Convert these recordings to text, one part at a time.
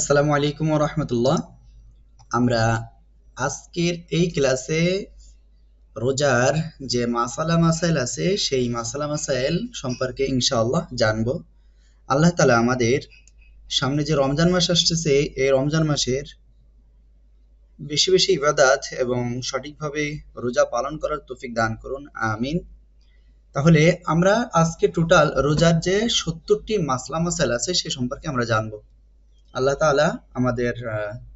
আসসালামু আলাইকুম রহমতুল্লাহ আমরা আজকের এই ক্লাসে রোজার যে মাসালা মাসাইল আছে সেই মাসালা মাসাইল সম্পর্কে ইনশাআল্লাহ জানব আল্লাহ তালা আমাদের সামনে যে রমজান মাস আসতেছে এই রমজান মাসের বেশি বেশি ইবাদাত এবং সঠিকভাবে রোজা পালন করার তৌফিক দান করুন আমিন তাহলে আমরা আজকে টোটাল রোজার যে সত্তরটি মাসলা মাসাইল আছে সে সম্পর্কে আমরা জানবো আল্লাহ তালা আমাদের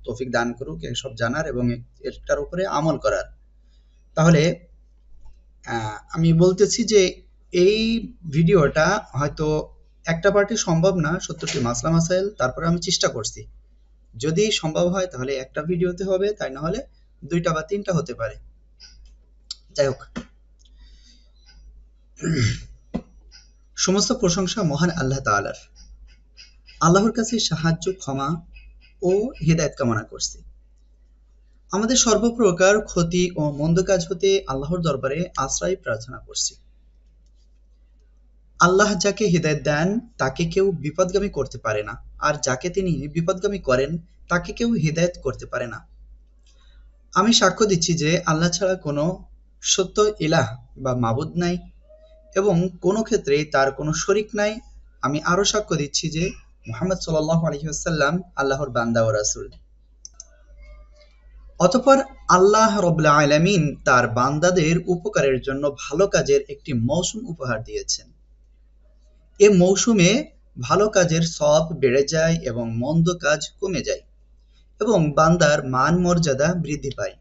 তৌফিক দান করুক এসব জানার এবং এটার উপরে আমল করার তাহলে আমি বলতেছি যে এই ভিডিওটা হয়তো একটা পার্টি সম্ভব না সত্তরটি মাসলা মাসাইল তারপরে আমি চেষ্টা করছি যদি সম্ভব হয় তাহলে একটা ভিডিওতে হবে তাই না হলে দুইটা বা তিনটা হতে পারে যাই হোক সমস্ত প্রশংসা মহান আল্লাহ তালার আল্লাহর কাছে সাহায্য ক্ষমা ও হেদায়ত কামনা করছি আমাদের সর্বপ্রকার ক্ষতি ও মন্দ কাজ হতে আল্লাহর দরবারে আশ্রয় প্রার্থনা করছি আল্লাহ যাকে হৃদয় দেন তাকে কেউ বিপদগামী করতে পারে না আর যাকে তিনি বিপদগামী করেন তাকে কেউ হৃদায়ত করতে পারে না আমি সাক্ষ্য দিচ্ছি যে আল্লাহ ছাড়া কোনো সত্য ইলাহ বা মাবুদ নাই এবং কোনো ক্ষেত্রে তার কোনো শরিক নাই আমি আরও সাক্ষ্য দিচ্ছি যে মোহাম্মদ সাল আলহিউসাল্লাম আল্লাহর বান্দা ও রাসুল অতপর আল্লাহ রবুল্লা আলামিন তার বান্দাদের উপকারের জন্য ভালো কাজের একটি মৌসুম উপহার দিয়েছেন এ মৌসুমে ভালো কাজের সব বেড়ে যায় এবং মন্দ কাজ কমে যায় এবং বান্দার মান মর্যাদা বৃদ্ধি পায়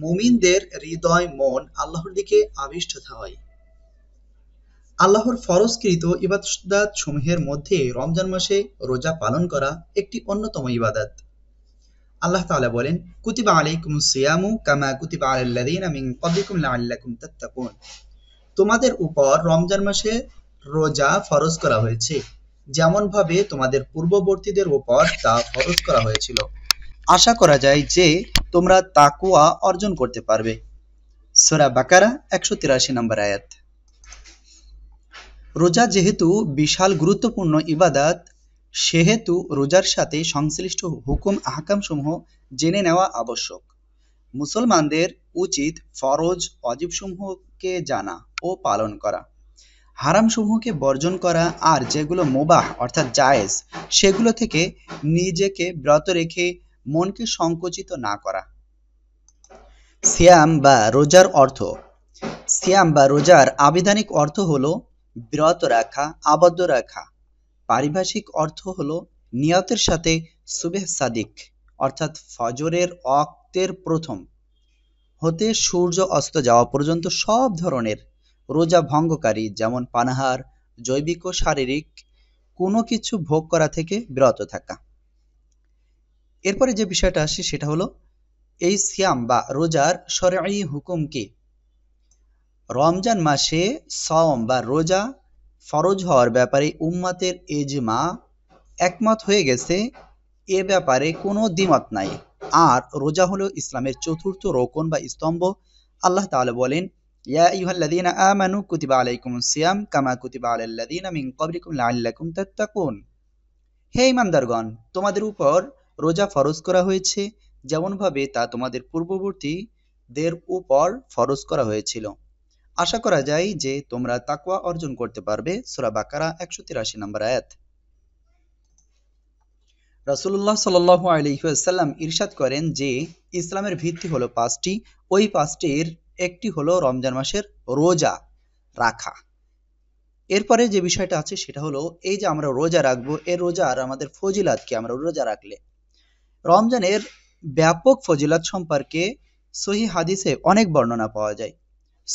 মুমিনদের হৃদয় মন আল্লাহর দিকে আবিষ্ট হয় আল্লাহর ফরজকৃত ইবাদত সমূহের মধ্যে রমজান মাসে রোজা পালন করা একটি অন্যতম ইবাদত আল্লাহ তাআলা বলেন কুতিবা আলাইকুম সিয়ামু কামা কুতিবা আলাল্লাযীনা মিন ক্বাবলিকুম লাআল্লাকুম তাত্তাকুন তোমাদের উপর রমজান মাসে রোজা ফরজ করা হয়েছে যেমন ভাবে তোমাদের পূর্ববর্তীদের উপর তা ফরজ করা হয়েছিল আশা করা যায় যে তোমরা তাকুয়া অর্জন করতে পারবে সোরা বাকারা একশো তিরাশি নম্বর আয়াত রোজা যেহেতু বিশাল গুরুত্বপূর্ণ ইবাদাত সেহেতু রোজার সাথে সংশ্লিষ্ট হুকুম আহকামসমূহ জেনে নেওয়া আবশ্যক মুসলমানদের উচিত ফরজ অজীবসমূহকে জানা ও পালন করা হারামসমূহকে বর্জন করা আর যেগুলো মোবাহ অর্থাৎ জায়েজ সেগুলো থেকে নিজেকে ব্রত রেখে মনকে সংকুচিত না করা সিয়াম বা রোজার অর্থ সিয়াম বা রোজার আবিধানিক অর্থ হলো বিরত রাখা, আবদ্ধ রাখা। পারিভাষিক অর্থ হল নিয়তের সাথে সুবে সাদিক অর্থাৎ ফজরের অক্তের প্রথম হতে সূর্য অস্ত যাওয়া পর্যন্ত সব ধরনের রোজা ভঙ্গকারী যেমন পানাহার জৈবিক ও শারীরিক কোনো কিছু ভোগ করা থেকে বিরত থাকা এরপরে যে বিষয়টা আসে সেটা হলো এই সিয়াম বা রোজার সরাই হুকুম কি রমজান মাসে সম বা রোজা ফরজ হওয়ার ব্যাপারে উম্মাতের এজমা একমত হয়ে গেছে এ ব্যাপারে কোনো দ্বিমত নাই আর রোজা হলো ইসলামের চতুর্থ রোকন বা স্তম্ভ আল্লাহ তাহলে বলেন ইয়া আমানু কুতিবা সিয়াম কামা কুতিবা আলাল্লাদিন মিন কবলিকুম লাআল্লাকুম হে ইমানদারগণ তোমাদের উপর রোজা ফরজ করা হয়েছে যেমনভাবে তা তোমাদের পূর্ববর্তীদের উপর ফরজ করা হয়েছিল আশা করা যায় যে তোমরা তাকুয়া অর্জন করতে পারবে সুরা বাকারা একশো তিরাশি নম্বর আয়াত রাসুল্লাহ সাল আলহিহাসাল্লাম ইরশাদ করেন যে ইসলামের ভিত্তি হলো পাঁচটি ওই পাঁচটির একটি হলো রমজান মাসের রোজা রাখা এরপরে যে বিষয়টা আছে সেটা হলো এই যে আমরা রোজা রাখবো এর রোজা আর আমাদের ফজিলাত কি আমরা রোজা রাখলে রমজানের ব্যাপক ফজিলাত সম্পর্কে সহি হাদিসে অনেক বর্ণনা পাওয়া যায়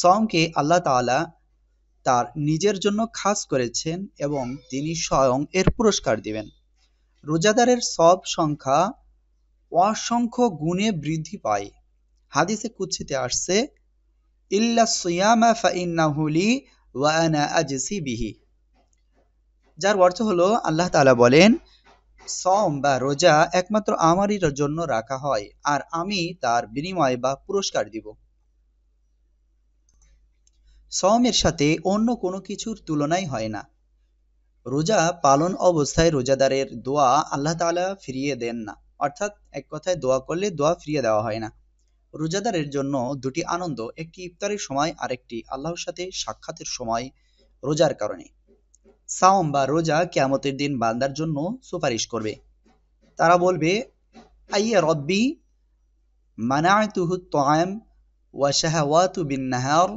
সমকে আল্লাহ তালা তার নিজের জন্য খাস করেছেন এবং তিনি স্বয়ং এর পুরস্কার দিবেন রোজাদারের সব সংখ্যা অসংখ্য গুণে বৃদ্ধি পায় হাদিসে কুচ্ছিতে আসছে ইল্লা সুয়ামা ফাইন্নাহুলি বিহি যার অর্থ হলো আল্লাহ তালা বলেন সম বা রোজা একমাত্র আমারই জন্য রাখা হয় আর আমি তার বিনিময় বা পুরস্কার দিব সমের সাথে অন্য কোনো কিছুর তুলনাই হয় না রোজা পালন অবস্থায় রোজাদারের দোয়া আল্লাহ তালা ফিরিয়ে দেন না অর্থাৎ এক কথায় দোয়া করলে দোয়া ফিরিয়ে দেওয়া হয় না রোজাদারের জন্য দুটি আনন্দ একটি ইফতারের সময় আর একটি আল্লাহর সাথে সাক্ষাতের সময় রোজার কারণে সাওম বা রোজা কেয়ামতের দিন বান্দার জন্য সুপারিশ করবে তারা বলবে আইয়া রব্বি মানায়তুহু তাম ওয়া শাহাওয়াতু বিন নাহার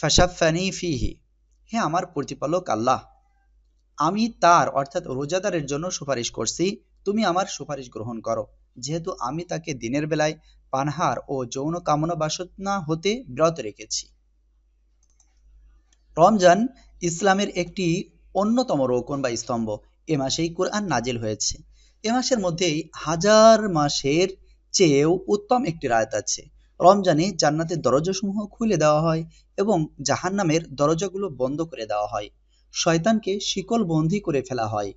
ফ্যাশাফানি ফিহি হে আমার প্রতিপালক আল্লাহ আমি তার অর্থাৎ রোজাদারের জন্য সুপারিশ করছি তুমি আমার সুপারিশ গ্রহণ করো যেহেতু আমি তাকে দিনের বেলায় পানহার ও যৌন কামনা বাসনা হতে বিরত রেখেছি রমজান ইসলামের একটি অন্যতম রোকন বা স্তম্ভ এ মাসেই কোরআন নাজিল হয়েছে এ মাসের মধ্যেই হাজার মাসের চেয়েও উত্তম একটি রায়ত আছে রমজানে জান্নাতের দরজাসমূহ খুলে দেওয়া হয় এবং জাহান্নামের দরজাগুলো বন্ধ করে দেওয়া হয় শয়তানকে শিকল বন্দি করে ফেলা হয়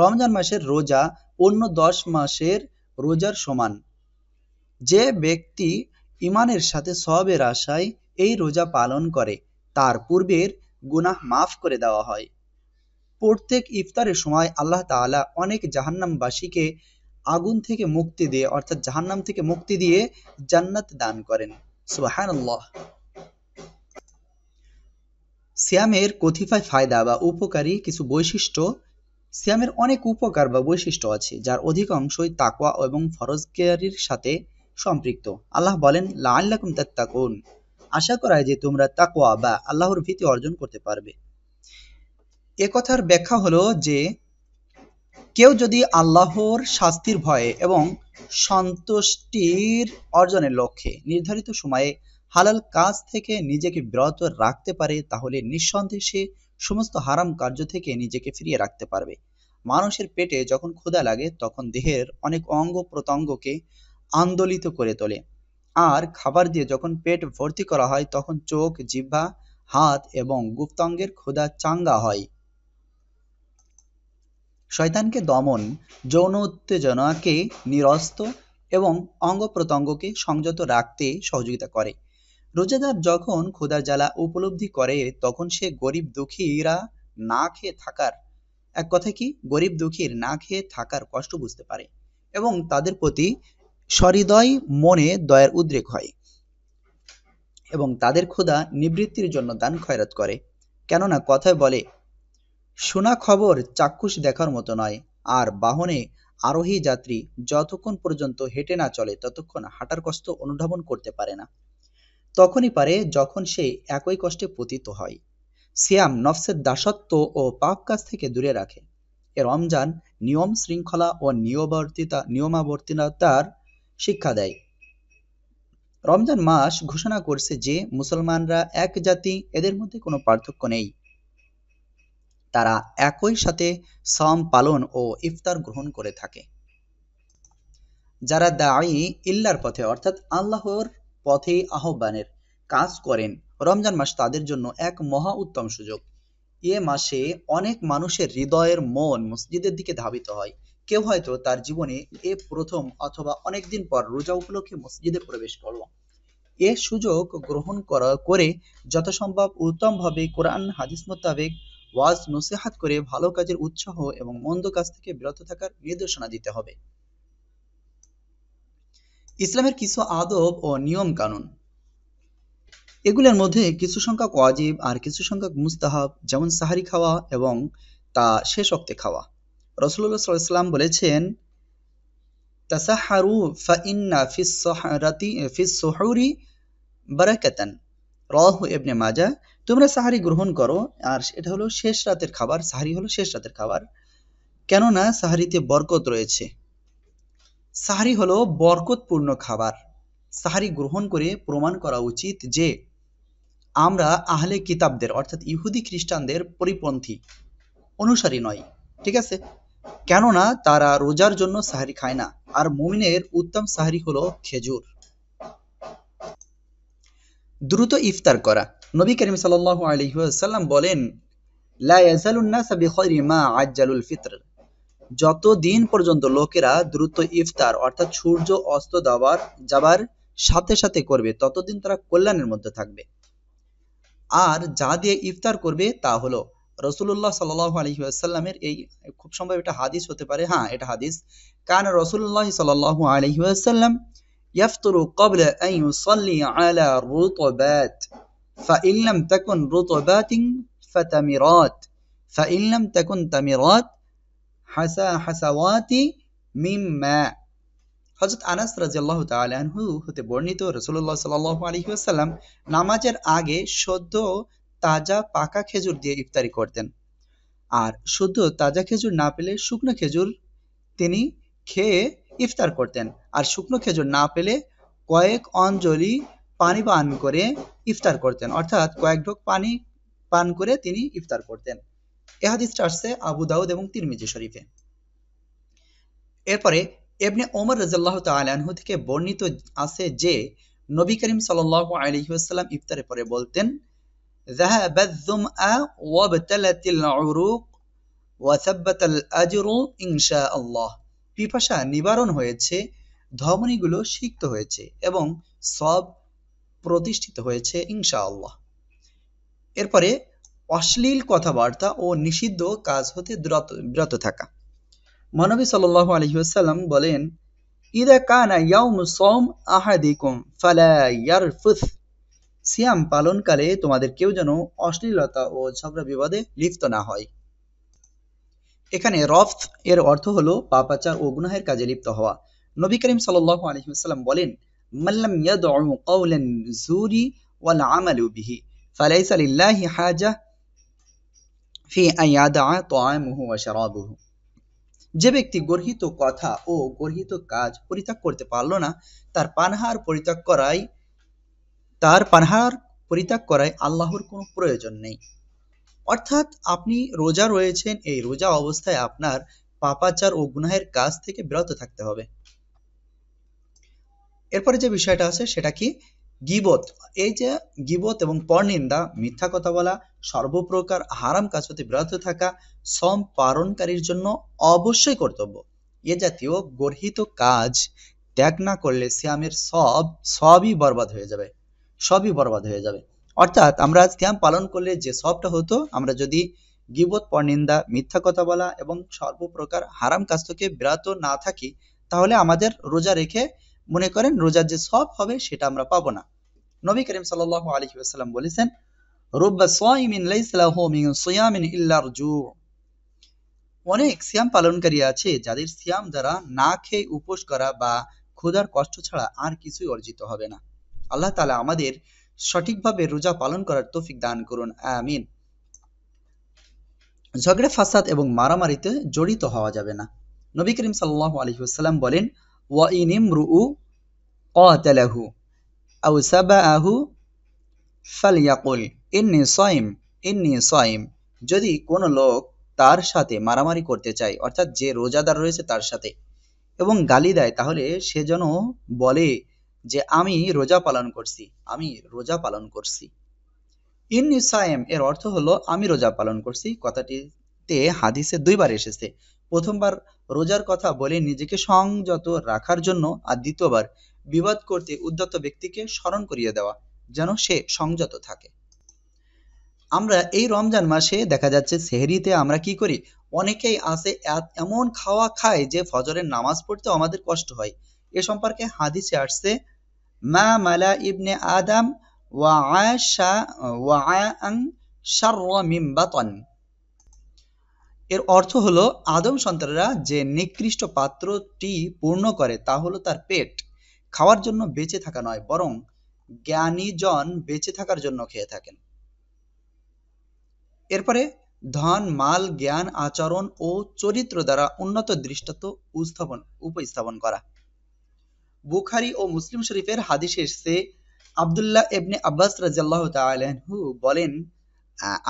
রমজান মাসের রোজা অন্য দশ মাসের রোজার সমান যে ব্যক্তি ইমানের সাথে সবের আশায় এই রোজা পালন করে তার পূর্বের গুনাহ মাফ করে দেওয়া হয় প্রত্যেক ইফতারের সময় আল্লাহ তালা অনেক জাহান্নামবাসীকে আগুন থেকে মুক্তি দিয়ে অর্থাৎ জাহান্নাম থেকে মুক্তি দিয়ে জান্নাত দান করেন সুবাহানাল্লাহ শ্যামের কথিফায় ফায়দা বা উপকারী কিছু বৈশিষ্ট্য শ্যামের অনেক উপকার বা বৈশিষ্ট্য আছে যার অধিকাংশই তাকওয়া এবং ফরজকারীর সাথে সম্পৃক্ত আল্লাহ বলেন লাল্লাকুম তাত্তাকুন আশা করা যে তোমরা তাকওয়া বা আল্লাহর ভীতি অর্জন করতে পারবে এ কথার ব্যাখ্যা হলো যে কেউ যদি আল্লাহর শাস্তির ভয়ে এবং সন্তুষ্টির অর্জনের লক্ষ্যে নির্ধারিত সময়ে হালাল কাজ থেকে নিজেকে বিরত রাখতে পারে তাহলে নিঃসন্দেহে সে সমস্ত হারাম কার্য থেকে নিজেকে ফিরিয়ে রাখতে পারবে মানুষের পেটে যখন ক্ষুধা লাগে তখন দেহের অনেক অঙ্গ প্রত্যঙ্গকে আন্দোলিত করে তোলে আর খাবার দিয়ে যখন পেট ভর্তি করা হয় তখন চোখ জিহ্বা হাত এবং গুপ্তাঙ্গের ক্ষুধা চাঙ্গা হয় শয়তানকে দমন যৌন উত্তেজনাকে নিরস্ত এবং অঙ্গ প্রত্যঙ্গকে সংযত রাখতে সহযোগিতা করে রোজাদার যখন ক্ষুদার জ্বালা উপলব্ধি করে তখন সে গরিব দুঃখীরা না খেয়ে থাকার এক কথা কি গরিব দুঃখীর না খেয়ে থাকার কষ্ট বুঝতে পারে এবং তাদের প্রতি সহৃদয় মনে দয়ার উদ্রেক হয় এবং তাদের ক্ষুধা নিবৃত্তির জন্য দান খয়রাত করে কেননা কথায় বলে শোনা খবর চাক্ষুষ দেখার মতো নয় আর বাহনে আরোহী যাত্রী যতক্ষণ পর্যন্ত হেঁটে না চলে ততক্ষণ হাঁটার কষ্ট অনুধাবন করতে পারে না তখনই পারে যখন সে একই কষ্টে পতিত হয় সিয়াম নফসের দাসত্ব ও পাপ কাজ থেকে দূরে রাখে এ রমজান নিয়ম শৃঙ্খলা ও নিয়মাবর্তিতা নিয়মাবর্তিনতার শিক্ষা দেয় রমজান মাস ঘোষণা করছে যে মুসলমানরা এক জাতি এদের মধ্যে কোনো পার্থক্য নেই তারা একই সাথে সম পালন ও ইফতার গ্রহণ করে থাকে যারা দায়ী ইল্লার পথে অর্থাৎ আল্লাহর পথে আহ্বানের কাজ করেন রমজান মাস তাদের জন্য এক মহা উত্তম সুযোগ এ মাসে অনেক মানুষের হৃদয়ের মন মসজিদের দিকে ধাবিত হয় কেউ হয়তো তার জীবনে এ প্রথম অথবা অনেকদিন পর রোজা উপলক্ষে মসজিদে প্রবেশ করল এ সুযোগ গ্রহণ করা করে যথাসম্ভব উত্তমভাবে কোরআন হাদিস মোতাবেক ওয়াজ নসিহাত করে ভালো কাজের উৎসাহ এবং মন্দ কাজ থেকে বিরত থাকার নির্দেশনা দিতে হবে ইসলামের কিছু আদব ও নিয়ম কানুন এগুলোর মধ্যে কিছু সংখ্যক ওয়াজিব আর কিছু সংখ্যক মুস্তাহাব যেমন সাহারি খাওয়া এবং তা শেষ অক্তে খাওয়া রসুল্লাহ সাল্লাম বলেছেন তাসাহারু ফাইন্না ফিস সোহরাতি ফিস সোহরি বারাকাতান রহ এবনে মাজা তোমরা সাহারি গ্রহণ করো আর এটা হলো শেষ রাতের খাবার সাহারি হলো শেষ রাতের খাবার কেননা সাহারিতে বরকত রয়েছে সাহারি হলো বরকতপূর্ণ খাবার সাহারি গ্রহণ করে প্রমাণ করা উচিত যে আমরা আহলে কিতাবদের অর্থাৎ ইহুদি খ্রিস্টানদের পরিপন্থী অনুসারী নয় ঠিক আছে কেননা তারা রোজার জন্য সাহারি খায় না আর মুমিনের উত্তম সাহারি হলো খেজুর দ্রুত ইফতার করা নবী করিম সাল আলহিহাসাল্লাম বলেন ফিত্র যত দিন পর্যন্ত লোকেরা দ্রুত ইফতার অর্থাৎ সূর্য অস্ত দেওয়ার যাবার সাথে সাথে করবে ততদিন তারা কল্যাণের মধ্যে থাকবে আর যা দিয়ে ইফতার করবে তা হলো রসুল্লাহ সাল্লাহ আলহি এই খুব সম্ভব এটা হাদিস হতে পারে হ্যাঁ এটা হাদিস কান রসুল্লাহ সাল্লাহ আলহি আসাল্লাম ইয়াফতরু আলা রুতবাত فإن لم تكن رطبات فتمرات فإن لم تكن تمرات حسا حسوات مما হজরত আনাস রাজিয়াল্লাহ তালাহু হতে বর্ণিত রসুল্লাহ সাল্লাহ আলহি আসাল্লাম নামাজের আগে সদ্য তাজা পাকা খেজুর দিয়ে ইফতারি করতেন আর শুদ্ধ তাজা খেজুর না পেলে শুকনো খেজুর তিনি খেয়ে ইফতার করতেন আর শুকনো খেজুর না পেলে কয়েক অঞ্জলি পানি পান করে ইফতার করতেন অর্থাৎ কয়েক ঢোক পানি পান করে তিনি ইফতার করতেন এ হাদিসটা আসছে আবু দাউদ এবং তিরমিজি শরীফে এরপরে এমনি ওমর রাজাল্লাহ তালাহু থেকে বর্ণিত আছে যে নবী করিম সাল আলহিহাস্লাম ইফতারের পরে বলতেন পিপাসা নিবারণ হয়েছে ধমনীগুলো সিক্ত হয়েছে এবং সব প্রতিষ্ঠিত হয়েছে ইনশাআল্লাহ এরপরে অশ্লীল কথাবার্তা ও নিষিদ্ধ কাজ হতে বিরত থাকা মানবী সাল আলহিউসাল্লাম বলেন ইদা কানা ইয়াউম সোম আহাদিকুম ফালা ইয়ারফুস সিয়াম পালনকালে তোমাদের কেউ যেন অশ্লীলতা ও ঝগড়া বিবাদে লিপ্ত না হয় এখানে রফথ এর অর্থ হলো পাপাচার ও গুনাহের কাজে লিপ্ত হওয়া নবী করিম সাল্লাহ আলহিউসাল্লাম বলেন মাল্লাম ইয়াদউ কওলান যুরি ওয়াল আমালু বিহি ফালাইসা লিল্লাহি হাজা ফি আইয়াদা তাআমুহু ওয়া শারাবুহু যে ব্যক্তি গর্হিত কথা ও গর্হিত কাজ পরিত্যাগ করতে পারল না তার পানহার পরিত্যাগ করাই তার পানহার পরিত্যাগ করাই আল্লাহর কোনো প্রয়োজন নেই অর্থাৎ আপনি রোজা রয়েছেন এই রোজা অবস্থায় আপনার পাপাচার ও গুনাহের কাজ থেকে বিরত থাকতে হবে এরপরে যে বিষয়টা আছে সেটা কি গিবত এই যে গিবত এবং পরনিন্দা মিথ্যা কথা বলা সর্বপ্রকার হারাম কাজ হতে বিরত থাকা শ্রম পালনকারীর জন্য অবশ্যই কর্তব্য এ জাতীয় গর্হিত কাজ ত্যাগ না করলে সিয়ামের সব সবই বরবাদ হয়ে যাবে সবই বরবাদ হয়ে যাবে অর্থাৎ আমরা সিয়াম পালন করলে যে সবটা হতো আমরা যদি গিবত পরনিন্দা মিথ্যা কথা বলা এবং সর্বপ্রকার হারাম কাজ থেকে বিরত না থাকি তাহলে আমাদের রোজা রেখে মনে করেন রোজার যে সব হবে সেটা আমরা পাবো না নবী করিম সাল আলী সাল্লাম বলেছেন অনেক সিয়াম পালনকারী আছে যাদের সিয়াম দ্বারা না খেয়ে উপোস করা বা ক্ষুধার কষ্ট ছাড়া আর কিছুই অর্জিত হবে না আল্লাহ তালা আমাদের সঠিকভাবে রোজা পালন করার তৌফিক দান করুন আমিন ঝগড়া ফাসাদ এবং মারামারিতে জড়িত হওয়া যাবে না নবী করিম সাল্লাহ আলহিহাসাল্লাম বলেন وإن امرؤ قاتله أو سبأه فليقل إني صائم إني صائم যদি কোন লোক তার সাথে মারামারি করতে চায় অর্থাৎ যে রোজাদার রয়েছে তার সাথে এবং গালি দেয় তাহলে সে যেন বলে যে আমি রোজা পালন করছি আমি রোজা পালন করছি ইন্নি সায়েম এর অর্থ হলো আমি রোজা পালন করছি কথাটিতে হাদিসে দুইবার এসেছে প্রথমবার রোজার কথা বলে নিজেকে সংযত রাখার জন্য আর দ্বিতীয়বার বিবাদ করতে উদ্যত ব্যক্তিকে স্মরণ করিয়ে দেওয়া যেন সে সংযত থাকে আমরা এই রমজান মাসে দেখা যাচ্ছে সেহরিতে আমরা কি করি অনেকেই আসে এমন খাওয়া খায় যে ফজরের নামাজ পড়তে আমাদের কষ্ট হয় এ সম্পর্কে হাদিসে আসছে মা মালা ইবনে আদাম ওয়া আশা ওয়া আং শাররা মিম বাতন এর অর্থ হলো আদম সন্তানরা যে নিকৃষ্ট পাত্রটি পূর্ণ করে তা হলো তার পেট খাওয়ার জন্য বেঁচে থাকা নয় বরং জ্ঞানী জন বেঁচে থাকার জন্য খেয়ে থাকেন এরপরে ধন মাল জ্ঞান আচরণ ও চরিত্র দ্বারা উন্নত দৃষ্টান্ত উপস্থাপন উপস্থাপন করা বুখারি ও মুসলিম শরীফের হাদিসে এসছে আবদুল্লাহ এবনে আব্বাস রাজিয়াল্লাহ তালহু বলেন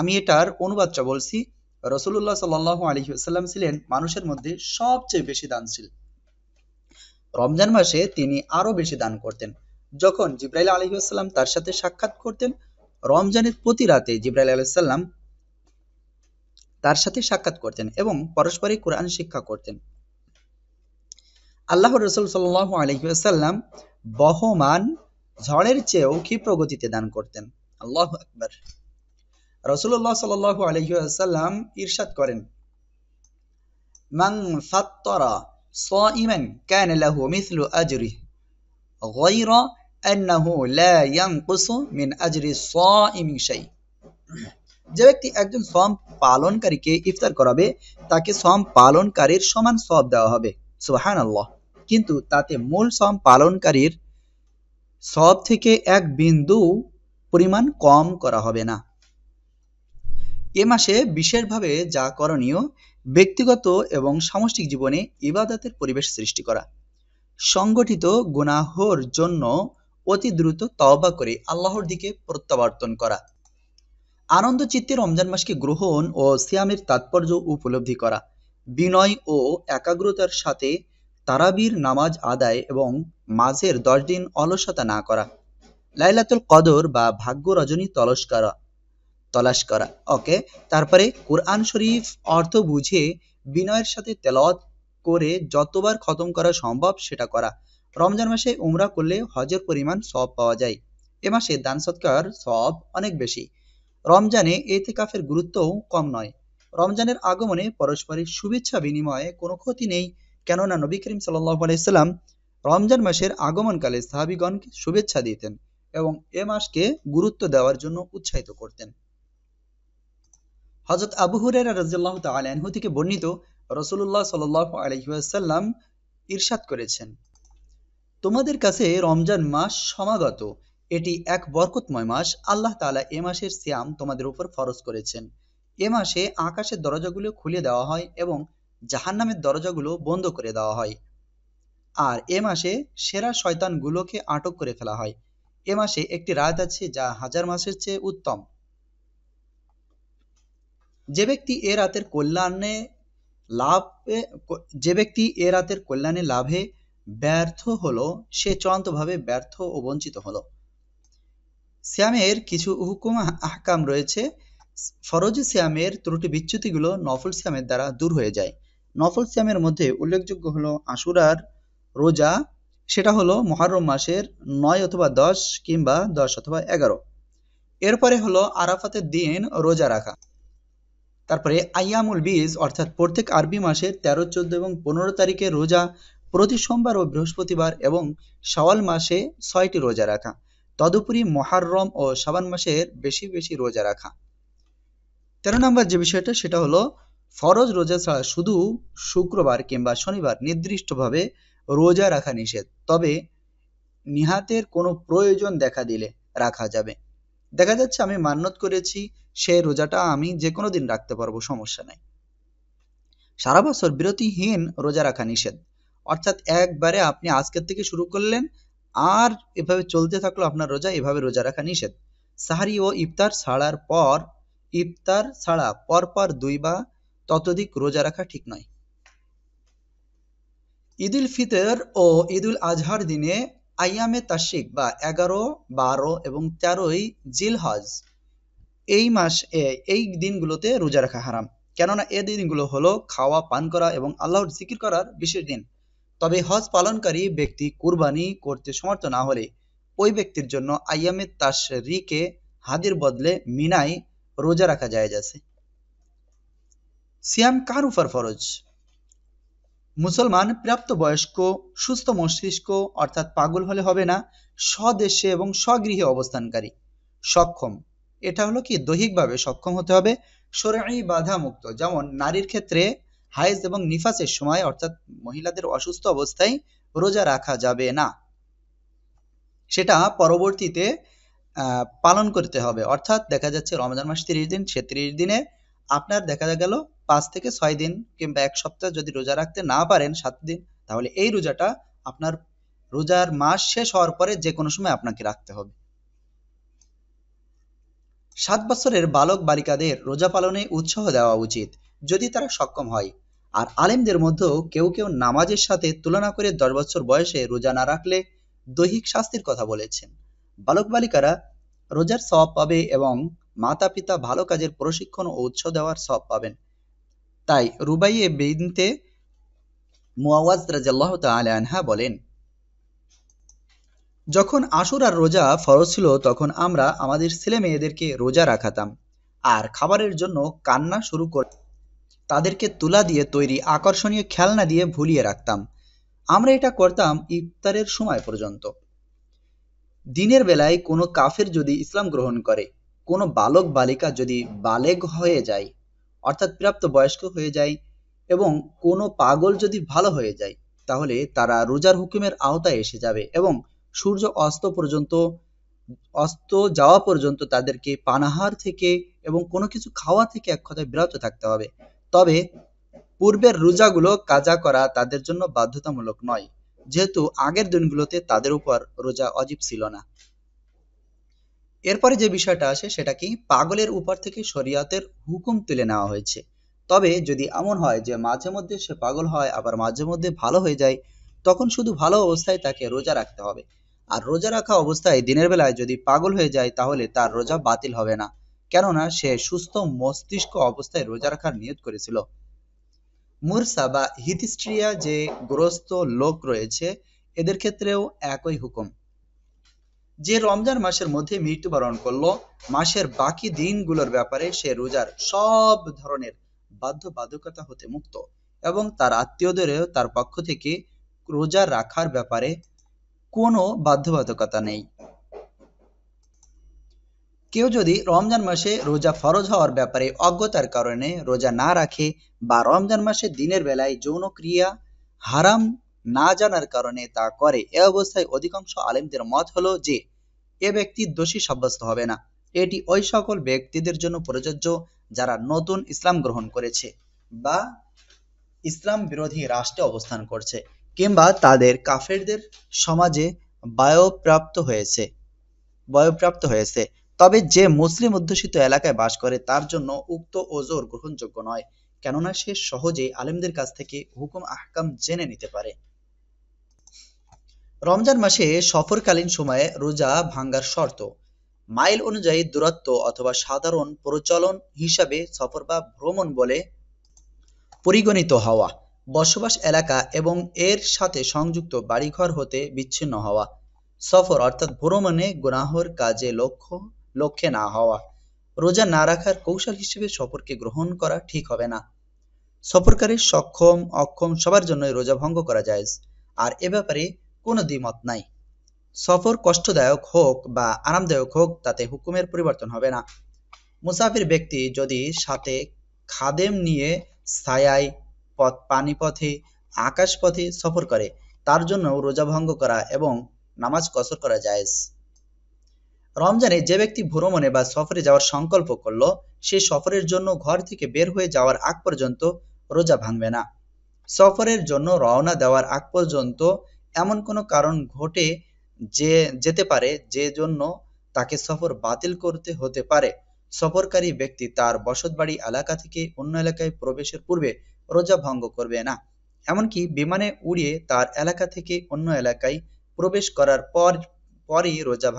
আমি এটার অনুবাদটা বলছি রসুল্লাহ সাল্লাহ আলী সাল্লাম ছিলেন মানুষের মধ্যে সবচেয়ে বেশি দানশীল রমজান মাসে তিনি আরো বেশি দান করতেন যখন জিব্রাইল আলহিউসাল্লাম তার সাথে সাক্ষাৎ করতেন রমজানের প্রতি রাতে জিব্রাইল আলাইসাল্লাম তার সাথে সাক্ষাৎ করতেন এবং পরস্পরে কোরআন শিক্ষা করতেন আল্লাহ রসুল সাল্লাহ আলহিউসাল্লাম বহমান ঝড়ের চেয়েও ক্ষিপ্র গতিতে দান করতেন আল্লাহ আকবর রসুল্লাহ সাল আলহ্লাম ইরশাদ করেন যে ব্যক্তি একজন সম পালনকারীকে ইফতার করাবে তাকে সম পালনকারীর সমান সব দেওয়া হবে সুবাহান কিন্তু তাতে মূল সম পালনকারীর সব থেকে এক বিন্দু পরিমাণ কম করা হবে না এ মাসে বিশেষভাবে যা করণীয় ব্যক্তিগত এবং সামষ্টিক জীবনে ইবাদতের পরিবেশ সৃষ্টি করা সংগঠিত গুনাহর জন্য অতি দ্রুত তওবা করে আল্লাহর দিকে প্রত্যাবর্তন করা আনন্দ চিত্তে রমজান মাসকে গ্রহণ ও সিয়ামের তাৎপর্য উপলব্ধি করা বিনয় ও একাগ্রতার সাথে তারাবির নামাজ আদায় এবং মাঝের দশ দিন অলসতা না করা লাইলাতুল কদর বা ভাগ্য রজনী তলস করা তলাশ করা ওকে তারপরে কোরআন শরীফ অর্থ বুঝে বিনয়ের সাথে তেলত করে যতবার খতম করা সম্ভব সেটা করা রমজান মাসে উমরা করলে হজের পরিমাণ সব পাওয়া যায় এ মাসে দান সৎকার সব অনেক বেশি রমজানে এতে কাফের গুরুত্বও কম নয় রমজানের আগমনে পরস্পরের শুভেচ্ছা বিনিময়ে কোনো ক্ষতি নেই কেননা নবী করিম সাল্লাহ আলাইসাল্লাম রমজান মাসের আগমনকালে সাহাবিগণকে শুভেচ্ছা দিতেন এবং এ মাসকে গুরুত্ব দেওয়ার জন্য উৎসাহিত করতেন হজরত আবু হুরেরা রাজিয়াল্লাহ তালহু থেকে বর্ণিত রসুল্লাহ সাল্লাহ আলহিহাসাল্লাম ইরশাদ করেছেন তোমাদের কাছে রমজান মাস সমাগত এটি এক বরকতময় মাস আল্লাহ তালা এ মাসের শ্যাম তোমাদের উপর ফরজ করেছেন এ মাসে আকাশের দরজাগুলো খুলে দেওয়া হয় এবং জাহান্নামের দরজাগুলো বন্ধ করে দেওয়া হয় আর এ মাসে সেরা শয়তানগুলোকে আটক করে ফেলা হয় এ মাসে একটি রাত আছে যা হাজার মাসের চেয়ে উত্তম যে ব্যক্তি এ রাতের কল্যাণে লাভে যে ব্যক্তি এ রাতের কল্যাণে লাভে ব্যর্থ হলো সে চূড়ান্তভাবে ব্যর্থ ও বঞ্চিত হলো শ্যামের কিছু হুকুম আহকাম রয়েছে ফরজ শ্যামের ত্রুটি বিচ্যুতিগুলো নফল শ্যামের দ্বারা দূর হয়ে যায় নফল শ্যামের মধ্যে উল্লেখযোগ্য হলো আশুরার রোজা সেটা হলো মহারম মাসের নয় অথবা দশ কিংবা দশ অথবা এগারো এরপরে হলো আরাফাতের দিন রোজা রাখা তারপরে আয়ামুল বীজ অর্থাৎ প্রত্যেক আরবি মাসের তেরো চোদ্দ এবং পনেরো তারিখে রোজা প্রতি সোমবার ও বৃহস্পতিবার এবং সওয়াল মাসে ছয়টি রোজা রাখা তদুপরি মহারম ও সাবান মাসের বেশি বেশি রোজা রাখা তেরো নম্বর যে বিষয়টা সেটা হলো ফরজ রোজা ছাড়া শুধু শুক্রবার কিংবা শনিবার নির্দিষ্টভাবে রোজা রাখা নিষেধ তবে নিহাতের কোনো প্রয়োজন দেখা দিলে রাখা যাবে দেখা যাচ্ছে আমি মান্যত করেছি সে রোজাটা আমি যে কোনো দিন রাখতে পারবো সমস্যা নাই সারা বছর বিরতিহীন রোজা রাখা নিষেধ অর্থাৎ একবারে আপনি আজকের থেকে শুরু করলেন আর এভাবে চলতে থাকলো আপনার রোজা এভাবে রোজা রাখা নিষেধ সাহারি ও ইফতার ছাড়ার পর ইফতার ছাড়া পরপর দুই বা ততোধিক রোজা রাখা ঠিক নয় ঈদ উল ফিতর ও ঈদ উল আজহার দিনে আয়ামে তাসিক বা এগারো বারো এবং তেরোই জিলহজ এই মাস এই দিনগুলোতে রোজা রাখা হারাম কেননা এ দিনগুলো হলো খাওয়া পান করা এবং আল্লাহর জিকির করার বিশেষ দিন তবে হজ পালনকারী ব্যক্তি কুরবানি করতে সমর্থ না হলে ওই ব্যক্তির জন্য আইয়ামে তাসরিকে হাদির বদলে মিনায় রোজা রাখা যায় আছে সিয়াম কার উপর ফরজ মুসলমান প্রাপ্ত বয়স্ক সুস্থ মস্তিষ্ক অর্থাৎ পাগল হলে হবে না স্বদেশে এবং স্বগৃহে অবস্থানকারী সক্ষম এটা হলো কি দৈহিকভাবে সক্ষম হতে হবে সরাই বাধা মুক্ত যেমন নারীর ক্ষেত্রে হাইজ এবং নিফাসের সময় অর্থাৎ মহিলাদের অসুস্থ অবস্থায় রোজা রাখা যাবে না সেটা পরবর্তীতে পালন করতে হবে অর্থাৎ দেখা যাচ্ছে রমজান মাস তিরিশ দিন সে ত্রিশ দিনে আপনার দেখা গেল পাঁচ থেকে ছয় দিন কিংবা এক সপ্তাহ যদি রোজা রাখতে না পারেন সাত দিন তাহলে এই রোজাটা আপনার রোজার মাস শেষ হওয়ার পরে যে কোনো সময় আপনাকে রাখতে হবে সাত বছরের বালক বালিকাদের রোজা পালনে উৎসাহ দেওয়া উচিত যদি তারা সক্ষম হয় আর আলেমদের মধ্যেও কেউ কেউ নামাজের সাথে তুলনা করে দশ বছর বয়সে রোজা না রাখলে দৈহিক শাস্তির কথা বলেছেন বালক বালিকারা রোজার সব পাবে এবং মাতা পিতা ভালো কাজের প্রশিক্ষণ ও উৎস দেওয়ার সব পাবেন তাই রুবাইয়ে বিনতে মুআওয়াজ রাজাল্লাহ তাআলা আনহা বলেন যখন আশুরার রোজা ফরজ ছিল তখন আমরা আমাদের ছেলে মেয়েদেরকে রোজা রাখাতাম আর খাবারের জন্য কান্না শুরু করে তাদেরকে তুলা দিয়ে তৈরি আকর্ষণীয় খেলনা দিয়ে ভুলিয়ে রাখতাম আমরা এটা করতাম ইফতারের সময় পর্যন্ত দিনের বেলায় কোনো কাফের যদি ইসলাম গ্রহণ করে কোনো বালক বালিকা যদি বালেগ হয়ে যায় অর্থাৎ প্রাপ্ত বয়স্ক হয়ে যায় এবং কোনো পাগল যদি ভালো হয়ে যায় তাহলে তারা রোজার হুকুমের আওতায় এসে যাবে এবং সূর্য অস্ত পর্যন্ত অস্ত যাওয়া পর্যন্ত তাদেরকে পানাহার থেকে এবং কোনো কিছু খাওয়া থেকে এক কথায় বিরত থাকতে হবে তবে পূর্বের রোজাগুলো কাজা করা তাদের জন্য বাধ্যতামূলক নয় যেহেতু আগের দিনগুলোতে তাদের উপর রোজা অজীব ছিল না এরপরে যে বিষয়টা আসে সেটা কি পাগলের উপর থেকে শরিয়াতের হুকুম তুলে নেওয়া হয়েছে তবে যদি এমন হয় যে মাঝে মধ্যে সে পাগল হয় আবার মাঝে মধ্যে ভালো হয়ে যায় তখন শুধু ভালো অবস্থায় তাকে রোজা রাখতে হবে আর রোজা রাখা অবস্থায় দিনের বেলায় যদি পাগল হয়ে যায় তাহলে তার রোজা বাতিল হবে না কেননা সে সুস্থ মস্তিষ্ক অবস্থায় রোজা রাখার নিয়ত করেছিল মুরসা বা হিতিস্ট্রিয়া যে গ্রস্ত লোক রয়েছে এদের ক্ষেত্রেও একই হুকুম যে রমজান মাসের মধ্যে মৃত্যুবরণ করলো মাসের বাকি দিনগুলোর ব্যাপারে সে রোজার সব ধরনের বাধ্যবাধকতা হতে মুক্ত এবং তার আত্মীয়দেরও তার পক্ষ থেকে রোজা রাখার ব্যাপারে কোনো বাধ্যবাধকতা নেই কেউ যদি রমজান মাসে রোজা ফরজ হওয়ার ব্যাপারে অজ্ঞতার কারণে রোজা না রাখে বা রমজান মাসে দিনের বেলায় যৌন ক্রিয়া হারাম না জানার কারণে তা করে এ অবস্থায় অধিকাংশ আলেমদের মত হলো যে এ ব্যক্তি দোষী সাব্যস্ত হবে না এটি ওই সকল ব্যক্তিদের জন্য প্রযোজ্য যারা নতুন ইসলাম গ্রহণ করেছে বা ইসলাম বিরোধী রাষ্ট্রে অবস্থান করছে কিংবা তাদের কাফেরদের সমাজে বায়ুপ্রাপ্ত হয়েছে বয়প্রাপ্ত হয়েছে তবে যে মুসলিম অধ্যুষিত এলাকায় বাস করে তার জন্য উক্ত ওজোর গ্রহণযোগ্য নয় কেননা সে সহজেই আলেমদের কাছ থেকে হুকুম আহকাম জেনে নিতে পারে রমজান মাসে সফরকালীন সময়ে রোজা ভাঙ্গার শর্ত মাইল অনুযায়ী দূরত্ব অথবা সাধারণ প্রচলন হিসাবে সফর বা ভ্রমণ বলে পরিগণিত হওয়া বসবাস এলাকা এবং এর সাথে সংযুক্ত বাড়িঘর হতে বিচ্ছিন্ন হওয়া, সফর অর্থাৎ ভ্রমণে গুনাহর কাজে লক্ষ্য লক্ষ্যে না হওয়া, রোজা না রাখার কৌশল হিসেবে সফরকে গ্রহণ করা ঠিক হবে না। সফরকারী সক্ষম অক্ষম সবার জন্যই রোজা ভঙ্গ করা যায় আর এ ব্যাপারে কোনো দ্বিমত নাই। সফর কষ্টদায়ক হোক বা আরামদায়ক হোক তাতে হুকুমের পরিবর্তন হবে না। মুসাফির ব্যক্তি যদি সাথে খাদেম নিয়ে ছায়ায় পথ পানি পথে আকাশ পথে সফর করে তার জন্য রোজা ভঙ্গ করা এবং নামাজ কসর করা জায়েজ রমজানে যে ব্যক্তি ভ্রমণে বা সফরে যাওয়ার সংকল্প করল সে সফরের জন্য ঘর থেকে বের হয়ে যাওয়ার আগ পর্যন্ত রোজা ভাঙবে না সফরের জন্য রওনা দেওয়ার আগ পর্যন্ত এমন কোনো কারণ ঘটে যে যেতে পারে যে জন্য তাকে সফর বাতিল করতে হতে পারে সফরকারী ব্যক্তি তার বসতবাড়ি এলাকা থেকে অন্য এলাকায় প্রবেশের পূর্বে রোজা ভঙ্গ করবে না এমনকি বিমানে উড়িয়ে তার এলাকা থেকে অন্য এলাকায় প্রবেশ করার পর পরই রোজা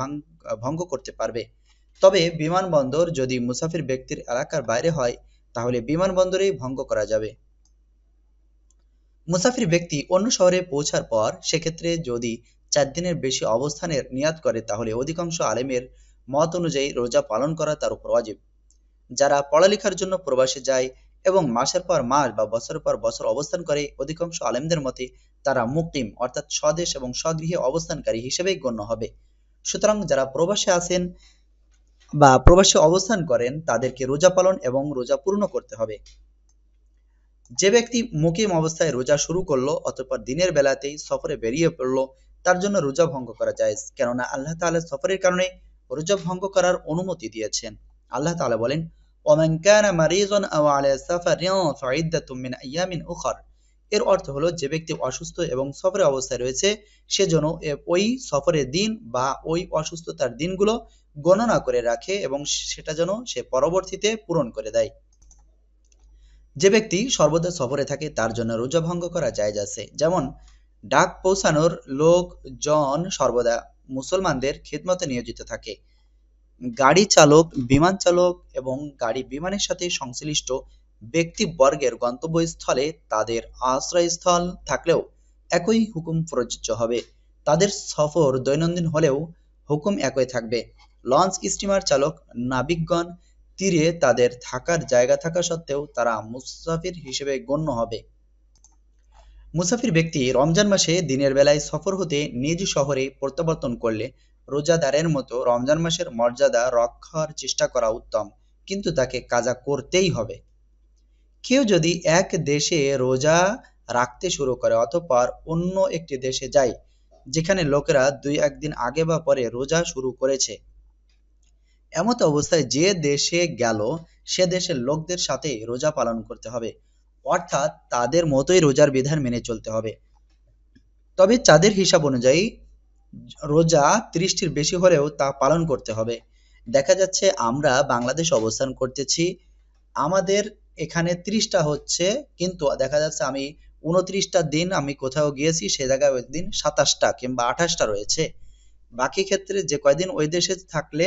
ভঙ্গ করতে পারবে তবে বিমানবন্দর যদি মুসাফির ব্যক্তির এলাকার বাইরে হয় তাহলে বিমানবন্দরেই ভঙ্গ করা যাবে মুসাফির ব্যক্তি অন্য শহরে পৌঁছার পর সেক্ষেত্রে যদি চার দিনের বেশি অবস্থানের নিয়াত করে তাহলে অধিকাংশ আলেমের মত অনুযায়ী রোজা পালন করা তার উপর অজীব যারা পড়ালেখার জন্য প্রবাসে যায় এবং মাসের পর মাস বা বছরের পর বছর অবস্থান করে অধিকাংশ আলেমদের মতে তারা মুক্তিম অর্থাৎ স্বদেশ এবং স্বগৃহে অবস্থানকারী হিসেবে গণ্য হবে সুতরাং যারা প্রবাসে আছেন বা প্রবাসে অবস্থান করেন তাদেরকে রোজা পালন এবং রোজা পূর্ণ করতে হবে যে ব্যক্তি মুকিম অবস্থায় রোজা শুরু করলো অতঃপর দিনের বেলাতেই সফরে বেরিয়ে পড়লো তার জন্য রোজা ভঙ্গ করা যায় কেননা আল্লাহ তালা সফরের কারণে রোজা ভঙ্গ করার অনুমতি দিয়েছেন আল্লাহ তালা বলেন ওমান কানা মারিজন মিন আইয়ামিন উখর এর অর্থ হলো যে ব্যক্তি অসুস্থ এবং সফরে অবস্থায় রয়েছে সে যেন ওই সফরের দিন বা ওই অসুস্থতার দিনগুলো গণনা করে রাখে এবং সেটা যেন সে পরবর্তীতে পূরণ করে দেয় যে ব্যক্তি সর্বদা সফরে থাকে তার জন্য রোজা ভঙ্গ করা জায়গা আছে যেমন ডাক পৌঁছানোর লোক জন সর্বদা মুসলমানদের খেদমতে নিয়োজিত থাকে গাড়ি চালক বিমান চালক এবং গাড়ি বিমানের সাথে সংশ্লিষ্ট ব্যক্তিবর্গের গন্তব্যস্থলে তাদের আশ্রয়স্থল থাকলেও একই হুকুম প্রযোজ্য হবে তাদের সফর দৈনন্দিন হলেও হুকুম একই থাকবে লঞ্চ স্টিমার চালক নাবিকগণ তীরে তাদের থাকার জায়গা থাকা সত্ত্বেও তারা মুসাফির হিসেবে গণ্য হবে মুসাফির ব্যক্তি রমজান মাসে দিনের বেলায় সফর হতে নিজ শহরে প্রত্যাবর্তন করলে রোজাদারের মতো রমজান মাসের মর্যাদা রক্ষার চেষ্টা করা উত্তম কিন্তু তাকে কাজা করতেই হবে কেউ যদি এক দেশে রোজা রাখতে শুরু করে অতপর অন্য একটি দেশে যায় যেখানে লোকেরা দুই একদিন আগে বা পরে রোজা শুরু করেছে এমত অবস্থায় যে দেশে গেল সে দেশের লোকদের সাথে রোজা পালন করতে হবে অর্থাৎ তাদের মতোই রোজার বিধান মেনে চলতে হবে তবে চাঁদের হিসাব অনুযায়ী রোজা ত্রিশটির বেশি হলেও তা পালন করতে হবে দেখা যাচ্ছে আমরা বাংলাদেশ অবস্থান করতেছি আমাদের এখানে ত্রিশটা হচ্ছে কিন্তু দেখা যাচ্ছে আমি উনত্রিশটা দিন আমি কোথাও গিয়েছি সে জায়গায় ওই দিন সাতাশটা কিংবা আঠাশটা রয়েছে বাকি ক্ষেত্রে যে কয়দিন ওই দেশে থাকলে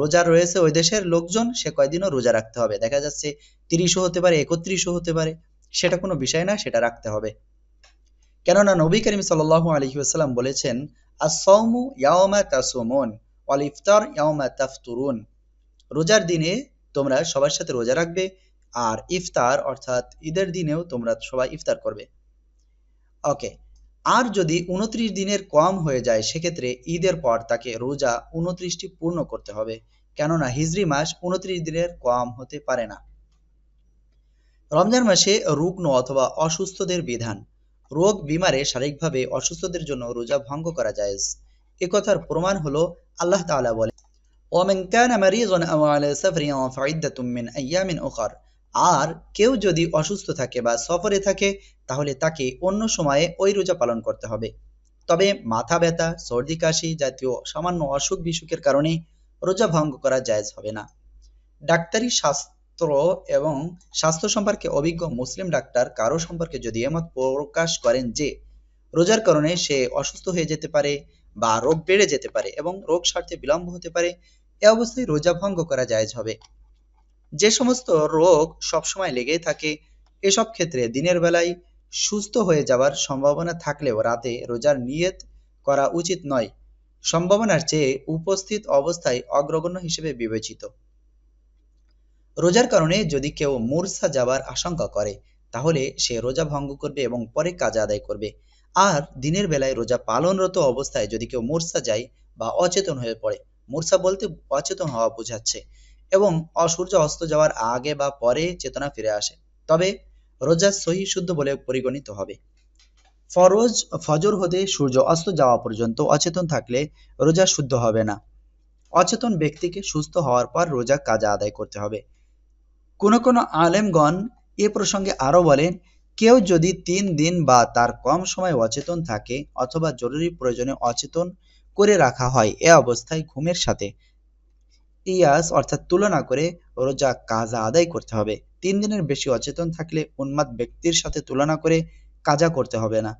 রোজা রয়েছে ওই দেশের লোকজন সে কয়দিনও রোজা রাখতে হবে দেখা যাচ্ছে তিরিশও হতে পারে একত্রিশও হতে পারে সেটা কোনো বিষয় না সেটা রাখতে হবে কেননা নবী করিম সাল্লাহ আলহিউসাল্লাম বলেছেন আসৌমু ইয়াওমা তাসুমন ওয়াল ইফতার ইয়াওমা তাফতুরুন রোজার দিনে তোমরা সবার সাথে রোজা রাখবে আর ইফতার অর্থাৎ ঈদের দিনেও তোমরা সবাই ইফতার করবে ওকে আর যদি উনত্রিশ দিনের কম হয়ে যায় সেক্ষেত্রে ঈদের পর তাকে রোজা উনত্রিশটি পূর্ণ করতে হবে কেননা হিজরি মাস উনত্রিশ দিনের কম হতে পারে না রমজান মাসে রুগ্ন অথবা অসুস্থদের বিধান রোগ বিমারে শারীরিকভাবে অসুস্থদের জন্য রোজা ভঙ্গ করা যায় এ কথার প্রমাণ হলো আল্লাহ তালা বলে ওমেন কান মারিজন আও আলা সাফরিন ফাইদাতুম মিন আইয়ামিন উখর আর কেউ যদি অসুস্থ থাকে বা সফরে থাকে তাহলে তাকে অন্য সময়ে ওই রোজা পালন করতে হবে তবে মাথা ব্যথা সর্দি কাশি জাতীয় সামান্য অসুখ বিসুখের কারণে রোজা ভঙ্গ করা জায়জ হবে না ডাক্তারি স্বাস্থ্য স্বাস্থ্য এবং স্বাস্থ্য সম্পর্কে অভিজ্ঞ মুসলিম ডাক্তার কারো সম্পর্কে যদি এমত প্রকাশ করেন যে রোজার কারণে সে অসুস্থ হয়ে যেতে পারে বা রোগ বেড়ে যেতে পারে এবং রোগ সারতে বিলম্ব হতে পারে এ অবস্থায় রোজা ভঙ্গ করা জায়জ হবে যে সমস্ত রোগ সবসময় লেগেই থাকে এসব ক্ষেত্রে দিনের বেলায় সুস্থ হয়ে যাওয়ার সম্ভাবনা থাকলেও রাতে রোজার নিয়ত করা উচিত নয় সম্ভাবনার চেয়ে উপস্থিত অবস্থায় অগ্রগণ্য হিসেবে বিবেচিত রোজার কারণে যদি কেউ মূর্ছা যাবার আশঙ্কা করে তাহলে সে রোজা ভঙ্গ করবে এবং পরে কাজ আদায় করবে আর দিনের বেলায় রোজা পালনরত অবস্থায় যদি কেউ মূর্ছা যায় বা অচেতন হয়ে পড়ে মূর্ছা বলতে অচেতন হওয়া বোঝাচ্ছে এবং অসূর্য অস্ত যাওয়ার আগে বা পরে চেতনা ফিরে আসে তবে রোজা সহি শুদ্ধ বলে পরিগণিত হবে ফরজ ফজর হতে সূর্য অস্ত যাওয়া পর্যন্ত অচেতন থাকলে রোজা শুদ্ধ হবে না অচেতন ব্যক্তিকে সুস্থ হওয়ার পর রোজা কাজা আদায় করতে হবে কোন কোন আলেমগণ এ প্রসঙ্গে আরো বলেন কেউ যদি তিন দিন বা তার কম সময় অচেতন থাকে অথবা জরুরি প্রয়োজনে অচেতন করে রাখা হয় এ অবস্থায় ঘুমের সাথে ইয়াস অর্থাৎ তুলনা করে রোজা কাজা আদায় করতে হবে তিন দিনের বেশি অচেতন থাকলে উন্মাদ ব্যক্তির সাথে তুলনা করে কাজা করতে হবে না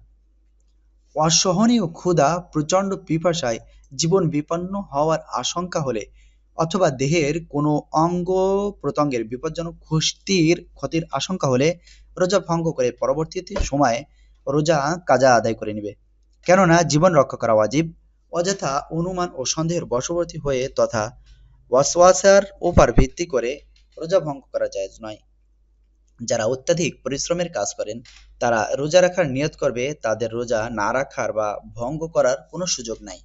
অসহনীয় ক্ষুধা প্রচণ্ড পিপাসায় জীবন বিপন্ন হওয়ার আশঙ্কা হলে অথবা দেহের কোনো অঙ্গ প্রত্যঙ্গের বিপজ্জনক ক্ষতির ক্ষতির আশঙ্কা হলে রোজা ভঙ্গ করে পরবর্তীতে সময়ে রোজা কাজা আদায় করে নেবে কেননা জীবন রক্ষা করা ওয়াজিব অযথা অনুমান ও সন্দেহের বশবর্তী হয়ে তথা ওয়াসওয়াসার উপর ভিত্তি করে রোজা ভঙ্গ করা জায়েজ নয় যারা অত্যাধিক পরিশ্রমের কাজ করেন তারা রোজা রাখার নিয়ত করবে তাদের রোজা না রাখার বা ভঙ্গ করার কোনো সুযোগ নাই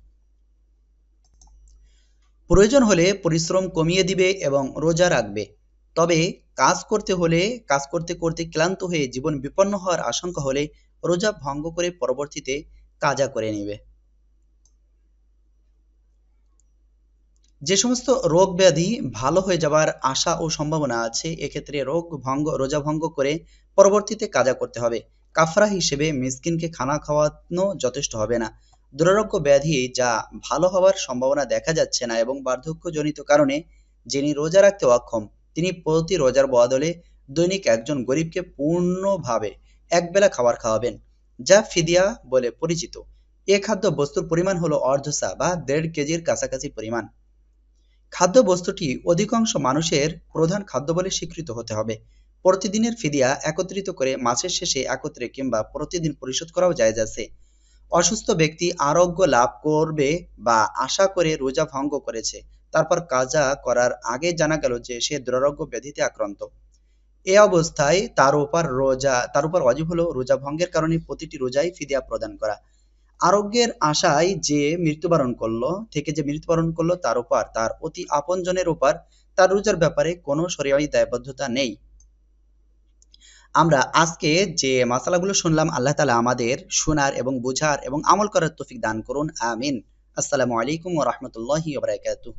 প্রয়োজন হলে পরিশ্রম কমিয়ে দিবে এবং রোজা রাখবে তবে কাজ করতে হলে কাজ করতে করতে ক্লান্ত হয়ে জীবন বিপন্ন হওয়ার আশঙ্কা হলে রোজা ভঙ্গ করে পরবর্তীতে কাজা করে নেবে যে সমস্ত রোগ ব্যাধি ভালো হয়ে যাবার আশা ও সম্ভাবনা আছে এক্ষেত্রে রোগ ভঙ্গ রোজা ভঙ্গ করে পরবর্তীতে কাজা করতে হবে কাফরা হিসেবে মিসকিনকে খানা খাওয়ানো যথেষ্ট হবে না দুরারোগ্য ব্যাধি যা ভালো হওয়ার সম্ভাবনা দেখা যাচ্ছে না এবং বার্ধক্যজনিত কারণে যিনি রোজা রাখতে অক্ষম তিনি প্রতি রোজার বদলে দৈনিক একজন গরিবকে পূর্ণভাবে এক বেলা খাবার খাওয়াবেন যা ফিদিয়া বলে পরিচিত এ খাদ্য বস্তুর পরিমাণ হলো অর্ধসা বা দেড় কেজির কাছাকাছি পরিমাণ খাদ্য বস্তুটি অধিকাংশ মানুষের প্রধান খাদ্য বলে স্বীকৃত হতে হবে প্রতিদিনের ফিদিয়া একত্রিত করে মাসের শেষে একত্রে কিংবা প্রতিদিন পরিশোধ করাও যায় যাচ্ছে অসুস্থ ব্যক্তি আরোগ্য লাভ করবে বা আশা করে রোজা ভঙ্গ করেছে তারপর কাজা করার আগে জানা গেল যে সে দুরারোগ্য ব্যাধিতে আক্রান্ত এ অবস্থায় তার উপর রোজা তার উপর অজীব হলো রোজা ভঙ্গের কারণে প্রতিটি রোজাই ফিদিয়া প্রদান করা আরোগ্যের আশায় যে মৃত্যুবরণ করলো থেকে যে মৃত্যুবরণ করলো তার উপর তার অতি আপনজনের উপর তার রোজার ব্যাপারে কোনো শরীয় দায়বদ্ধতা নেই আমরা আজকে যে মাসালাগুলো শুনলাম আল্লাহ তালা আমাদের শোনার এবং বোঝার এবং আমল করার তৌফিক দান করুন আমিন আসসালামু আলাইকুম ওরহমতুল্লাহি ওবরাকাতু